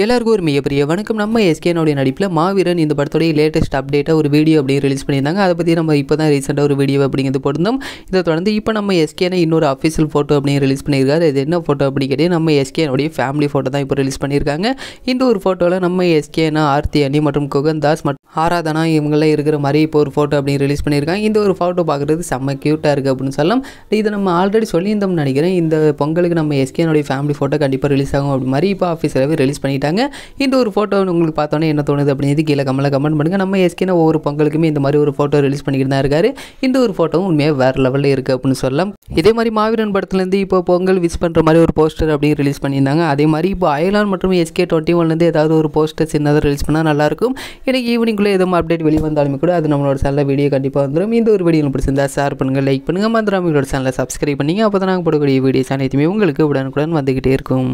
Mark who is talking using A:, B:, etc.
A: எல்லாருக்கும் ஒரு மிகப்பெரிய வணக்கம் நம்ம எஸ்கேனோடைய நடிப்பில் மாவீரன் இந்த படத்துடைய லேட்டஸ்ட் அப்டேட்டாக ஒரு வீடியோ அப்படி ரிலீஸ் பண்ணியிருந்தாங்க அதை பற்றி நம்ம இப்போ தான் ரீசெண்டாக ஒரு வீடியோ அப்படிங்கிறது போட்டிருந்தோம் இதை தொடர்ந்து இப்போ நம்ம எஸ்கேனை இன்னொரு அஃபிஷியல் ஃபோட்டோ அப்படின்னு ரிலீஸ் பண்ணியிருக்காரு இது என்ன ஃபோட்டோ அப்படி கேட்டால் நம்ம எஸ்கேனுடைய ஃபேமிலி ஃபோட்டோ தான் இப்போ ரிலீஸ் பண்ணியிருக்காங்க இந்த ஒரு ஃபோட்டோவில் நம்ம எஸ்கேனா ஆர்த்தி அணி மற்றும் குகந்தாஸ் மற்றும் ஆராதனா இவங்களாம் இருக்கிற மாதிரி இப்போ ஒரு ஃபோட்டோ அப்படின்னு ரிலீஸ் பண்ணியிருக்காங்க இந்த ஒரு ஃபோட்டோ பார்க்குறது செம்ம க்யூட்டாக இருக்குது அப்படின்னு சொல்லலாம் இதை நம்ம ஆல்ரெடி சொல்லியிருந்தோம்னு நினைக்கிறேன் இந்த பொங்கலுக்கு நம்ம எஸ்கேனுடைய ஃபேமிலி ஃபோட்டோ கண்டிப்பாக ரிலீஸ் ஆகும் அப்படி மாதிரி இப்போ ஆஃபீஸில் ரிலீஸ் பண்ணி பண்ணிட்டாங்க இந்த ஒரு ஃபோட்டோ உங்களுக்கு பார்த்தோன்னே என்ன தோணுது அப்படின்னு கீழே கமலை கமெண்ட் பண்ணுங்கள் நம்ம எஸ்கினா ஒவ்வொரு பொங்கலுக்குமே இந்த மாதிரி ஒரு ஃபோட்டோ ரிலீஸ் பண்ணிக்கிட்டு தான் இருக்காரு இந்த ஒரு ஃபோட்டோவும் உண்மையாக வேறு லெவலில் இருக்குது அப்படின்னு சொல்லலாம் இதே மாதிரி மாவீரன் படத்துலேருந்து இப்போ பொங்கல் விஸ் பண்ணுற மாதிரி ஒரு போஸ்டர் அப்படின்னு ரிலீஸ் பண்ணியிருந்தாங்க அதே மாதிரி இப்போ அயலான் மற்றும் எஸ்கே டுவெண்ட்டி ஒன்லேருந்து ஏதாவது ஒரு போஸ்டர் சின்னதாக ரிலீஸ் பண்ணால் நல்லாயிருக்கும் எனக்கு ஈவினிங்குள்ளே எதுவும் அப்டேட் வெளியே வந்தாலுமே கூட அது நம்மளோட சேனலில் வீடியோ கண்டிப்பாக வந்துடும் இந்த ஒரு வீடியோ பிடிச்சிருந்தா ஷேர் பண்ணுங்கள் லைக் பண்ணுங்கள் மந்திரம் எங்களோட சேனலை சப்ஸ்கிரைப் பண்ணிங்க அப்போ தான் நாங்கள் போடக்கூடிய வீடியோஸ் அனைத்துமே உங்களுக்கு உடனுக்குடன் வந்துக்கிட்டே இருக்கும்